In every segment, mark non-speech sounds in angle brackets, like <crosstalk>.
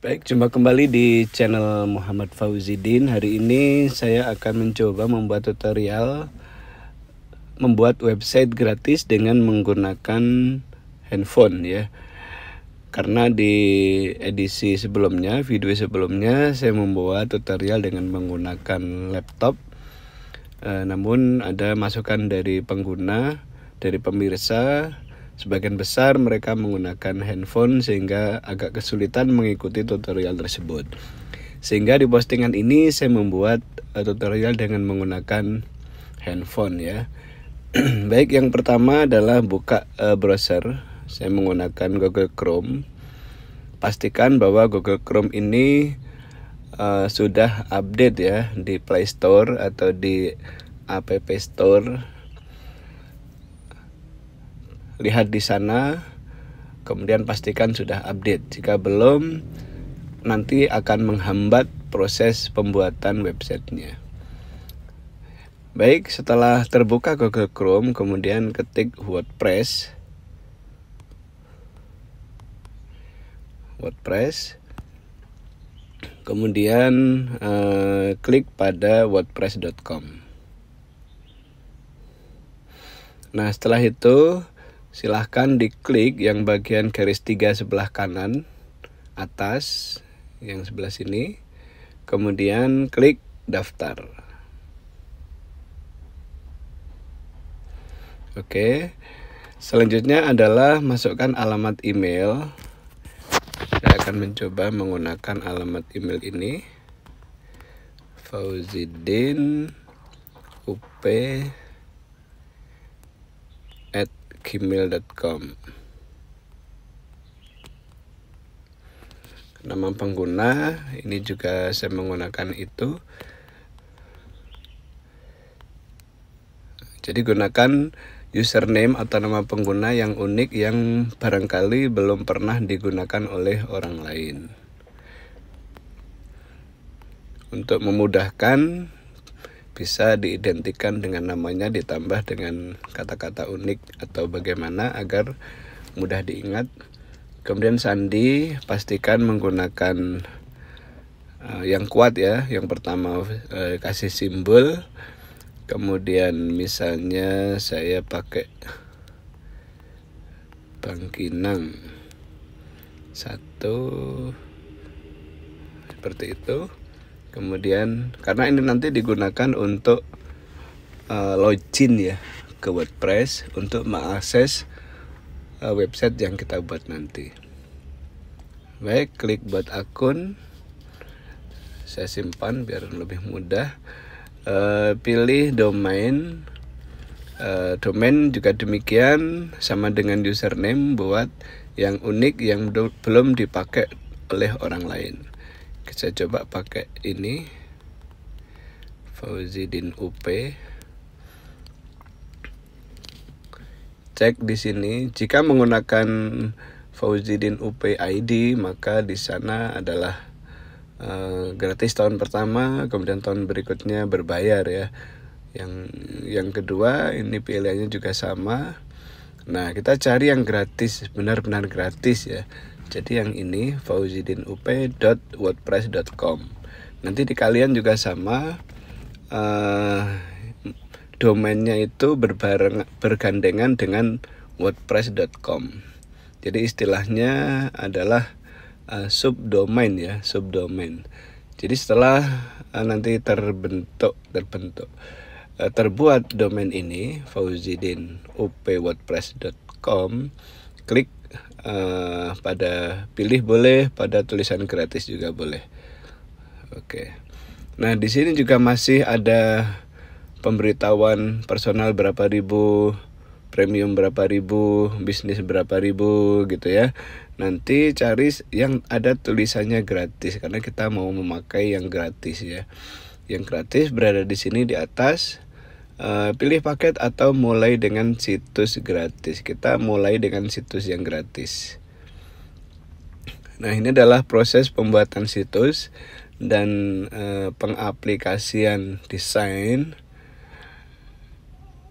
Baik, jumpa kembali di channel Muhammad Fauzidin. Hari ini saya akan mencoba membuat tutorial membuat website gratis dengan menggunakan handphone ya. Karena di edisi sebelumnya, video sebelumnya saya membuat tutorial dengan menggunakan laptop. E, namun ada masukan dari pengguna, dari pemirsa Sebagian besar mereka menggunakan handphone sehingga agak kesulitan mengikuti tutorial tersebut. Sehingga di postingan ini saya membuat eh, tutorial dengan menggunakan handphone ya. <clears throat> Baik, yang pertama adalah buka eh, browser. Saya menggunakan Google Chrome. Pastikan bahwa Google Chrome ini uh, sudah update ya di Play Store atau di App Store lihat di sana kemudian pastikan sudah update jika belum nanti akan menghambat proses pembuatan websitenya baik setelah terbuka Google Chrome kemudian ketik WordPress WordPress kemudian eh, klik pada wordpress.com nah setelah itu silahkan diklik yang bagian garis tiga sebelah kanan atas yang sebelah sini kemudian klik daftar oke selanjutnya adalah masukkan alamat email saya akan mencoba menggunakan alamat email ini fauzidin up gmail.com Nama pengguna ini juga saya menggunakan itu Jadi gunakan username atau nama pengguna yang unik yang barangkali belum pernah digunakan oleh orang lain. Untuk memudahkan bisa diidentikan dengan namanya ditambah dengan kata-kata unik atau bagaimana agar mudah diingat. Kemudian sandi pastikan menggunakan uh, yang kuat ya. Yang pertama uh, kasih simbol. Kemudian misalnya saya pakai bangkinang satu seperti itu kemudian karena ini nanti digunakan untuk uh, login ya ke WordPress untuk mengakses uh, website yang kita buat nanti baik klik buat akun saya simpan biar lebih mudah uh, pilih domain uh, domain juga demikian sama dengan username buat yang unik yang belum dipakai oleh orang lain kita coba pakai ini Fauzidin UP cek di sini jika menggunakan Fauzidin UP ID maka di sana adalah uh, gratis tahun pertama kemudian tahun berikutnya berbayar ya yang yang kedua ini pilihannya juga sama nah kita cari yang gratis benar-benar gratis ya jadi yang ini fauzidinup.wordpress.com nanti di kalian juga sama uh, domainnya itu berbareng bergandengan dengan wordpress.com jadi istilahnya adalah uh, subdomain ya subdomain jadi setelah uh, nanti terbentuk terbentuk uh, terbuat domain ini fauzidinupwordpress.com klik uh, pada pilih boleh, pada tulisan gratis juga boleh. Oke. Nah, di sini juga masih ada pemberitahuan personal berapa ribu, premium berapa ribu, bisnis berapa ribu gitu ya. Nanti cari yang ada tulisannya gratis karena kita mau memakai yang gratis ya. Yang gratis berada di sini di atas Eh, pilih paket atau mulai dengan situs gratis. Kita mulai dengan situs yang gratis. Nah, ini adalah proses pembuatan situs dan e, pengaplikasian desain.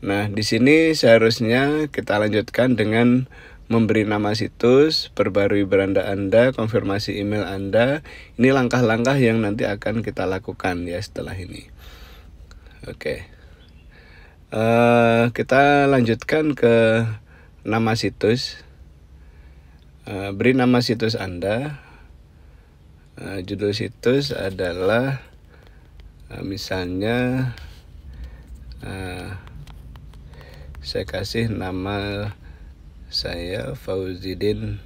Nah, di sini seharusnya kita lanjutkan dengan memberi nama situs, perbarui beranda Anda, konfirmasi email Anda. Ini langkah-langkah yang nanti akan kita lakukan ya setelah ini. Oke. Okay. Uh, kita lanjutkan ke nama situs. Uh, beri nama situs Anda. Uh, judul situs adalah uh, misalnya uh, saya kasih nama saya Fauzidin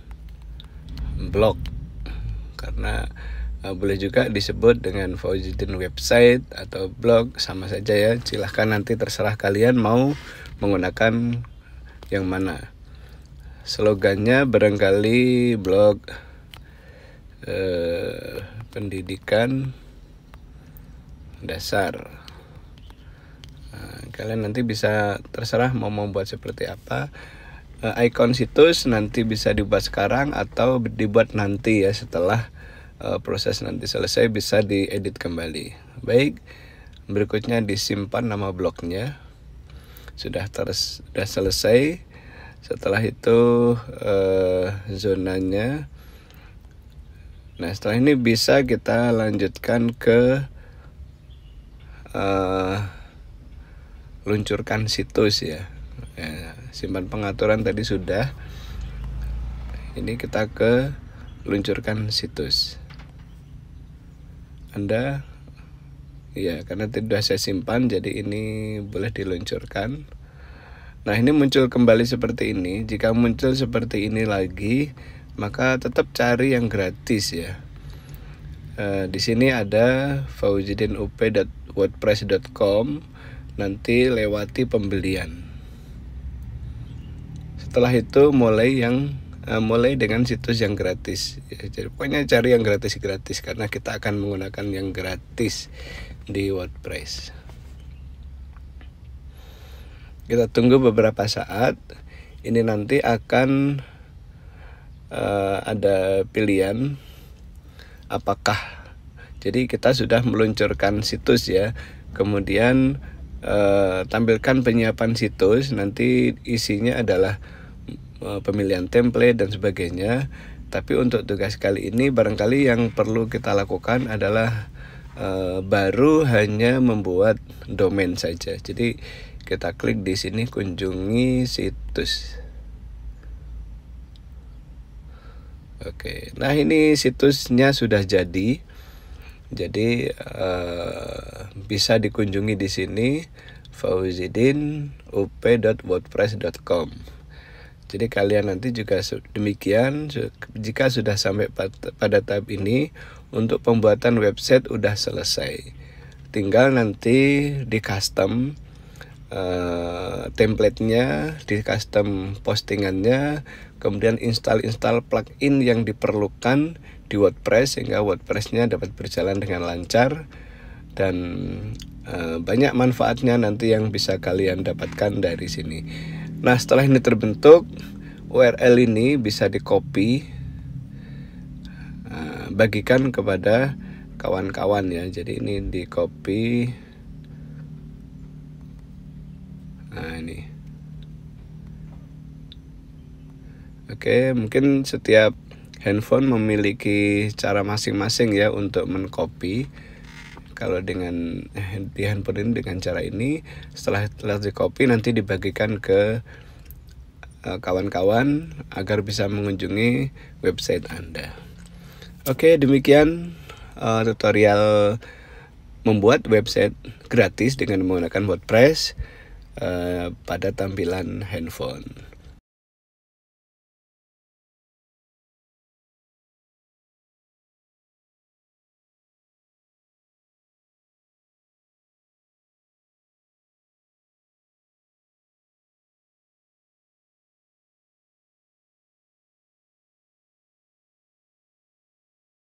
Blog karena Eh, boleh juga disebut dengan Fauzidin website atau blog sama saja ya silahkan nanti terserah kalian mau menggunakan yang mana slogannya barangkali blog eh, pendidikan dasar eh, kalian nanti bisa terserah mau membuat seperti apa eh, ikon situs nanti bisa dibuat sekarang atau dibuat nanti ya setelah uh, proses nanti selesai bisa diedit kembali baik berikutnya disimpan nama bloknya sudah terus sudah selesai setelah itu uh, zonanya nah setelah ini bisa kita lanjutkan ke uh, luncurkan situs ya. ya simpan pengaturan tadi sudah ini kita ke luncurkan situs anda ya karena tidak saya simpan jadi ini boleh diluncurkan nah ini muncul kembali seperti ini jika muncul seperti ini lagi maka tetap cari yang gratis ya e, di sini ada faujidinup.wordpress.com nanti lewati pembelian setelah itu mulai yang Eh, mulai dengan situs yang gratis ya, jadi pokoknya cari yang gratis gratis karena kita akan menggunakan yang gratis di WordPress kita tunggu beberapa saat ini nanti akan uh, ada pilihan apakah jadi kita sudah meluncurkan situs ya kemudian uh, tampilkan penyiapan situs nanti isinya adalah Eh, pemilihan template dan sebagainya. Tapi untuk tugas kali ini barangkali yang perlu kita lakukan adalah eh, baru hanya membuat domain saja. Jadi kita klik di sini kunjungi situs. Oke, nah ini situsnya sudah jadi, jadi uh, bisa dikunjungi di sini fauzidin.up.wordpress.com. Jadi kalian nanti juga demikian jika sudah sampai pada tahap ini untuk pembuatan website udah selesai. Tinggal nanti di custom uh, templatenya, di custom postingannya, kemudian install-install plugin yang diperlukan di WordPress sehingga WordPressnya dapat berjalan dengan lancar dan eh, banyak manfaatnya nanti yang bisa kalian dapatkan dari sini. Nah setelah ini terbentuk URL ini bisa di copy eh, bagikan kepada kawan-kawan ya jadi ini di copy nah ini oke mungkin setiap handphone memiliki cara masing-masing ya untuk mencopy kalau dengan eh, di handphone ini dengan cara ini setelah telah di copy nanti dibagikan ke eh, kawan-kawan uh, agar bisa mengunjungi website Anda. Oke, demikian uh, tutorial membuat website gratis dengan menggunakan WordPress uh, pada tampilan handphone.